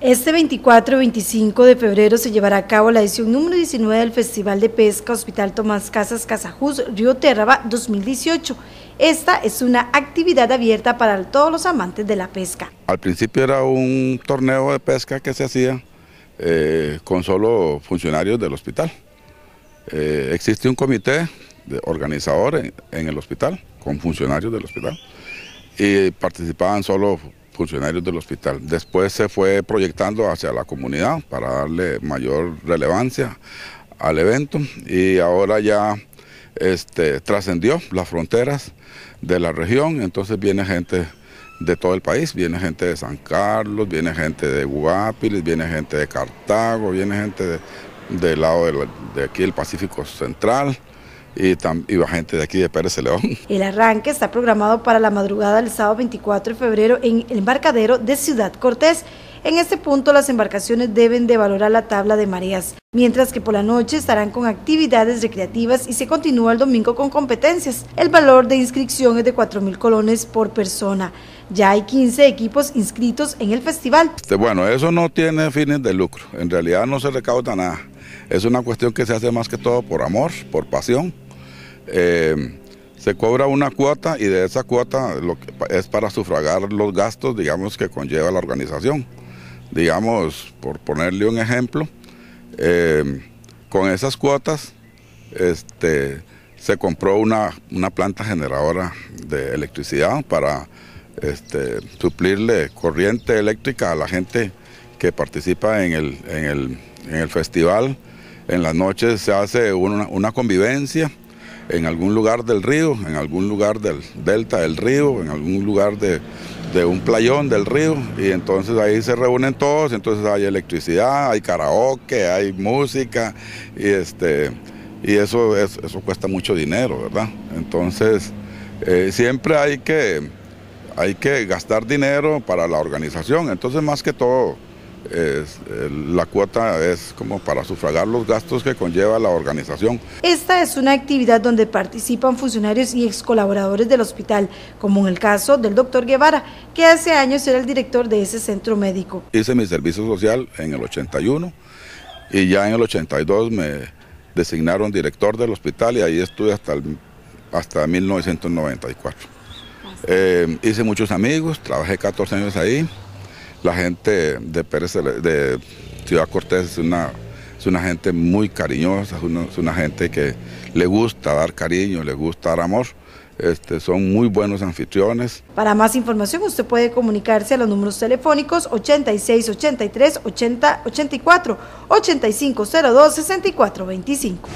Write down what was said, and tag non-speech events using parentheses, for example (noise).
Este 24 y 25 de febrero se llevará a cabo la edición número 19 del Festival de Pesca Hospital Tomás Casas Casajús Río Terraba 2018. Esta es una actividad abierta para todos los amantes de la pesca. Al principio era un torneo de pesca que se hacía eh, con solo funcionarios del hospital. Eh, existe un comité de organizador en el hospital, con funcionarios del hospital, y participaban solo funcionarios del hospital. Después se fue proyectando hacia la comunidad para darle mayor relevancia al evento y ahora ya este, trascendió las fronteras de la región, entonces viene gente de todo el país, viene gente de San Carlos, viene gente de Guapiles, viene gente de Cartago, viene gente del lado de de aquí del Pacífico Central, y, va gente de aquí de Pérez León. (laughs) El arranque está programado para la madrugada del sábado 24 de febrero en el embarcadero de Ciudad Cortés. En este punto las embarcaciones deben de valorar la tabla de mareas, mientras que por la noche estarán con actividades recreativas y se continúa el domingo con competencias. El valor de inscripción es de 4.000 colones por persona. Ya hay 15 equipos inscritos en el festival. Este, bueno, eso no tiene fines de lucro, en realidad no se recauda nada. Es una cuestión que se hace más que todo por amor, por pasión. Eh, se cobra una cuota y de esa cuota es para sufragar los gastos, digamos, que conlleva la organización. Digamos, por ponerle un ejemplo, eh, con esas cuotas este, se compró una, planta generadora de electricidad para este, suplirle corriente eléctrica a la gente que participa en el, festival. En las noches se hace una convivencia en algún lugar del río, en algún lugar del delta del río, en algún lugar de, un playón del río y entonces ahí se reúnen todos, entonces hay electricidad, hay karaoke, hay música y este y eso es, eso cuesta mucho dinero, ¿verdad? Entonces eh, siempre hay que hay que gastar dinero para la organización, entonces más que todo es, eh, la cuota es como para sufragar los gastos que conlleva la organización. Esta es una actividad donde participan funcionarios y ex colaboradores del hospital, como en el caso del doctor Guevara, que hace años era el director de ese centro médico. Hice mi servicio social en el 81 y ya en el 82 me designaron director del hospital y ahí estuve hasta, hasta 1994. Eh, hice muchos amigos, trabajé 14 años ahí la gente de Pérez, de Ciudad Cortés es una, es una gente muy cariñosa, es una, gente que le gusta dar cariño, le gusta dar amor. Este, son muy buenos anfitriones. Para más información usted puede comunicarse a los números telefónicos 86 83 80 84 85 02 64 25.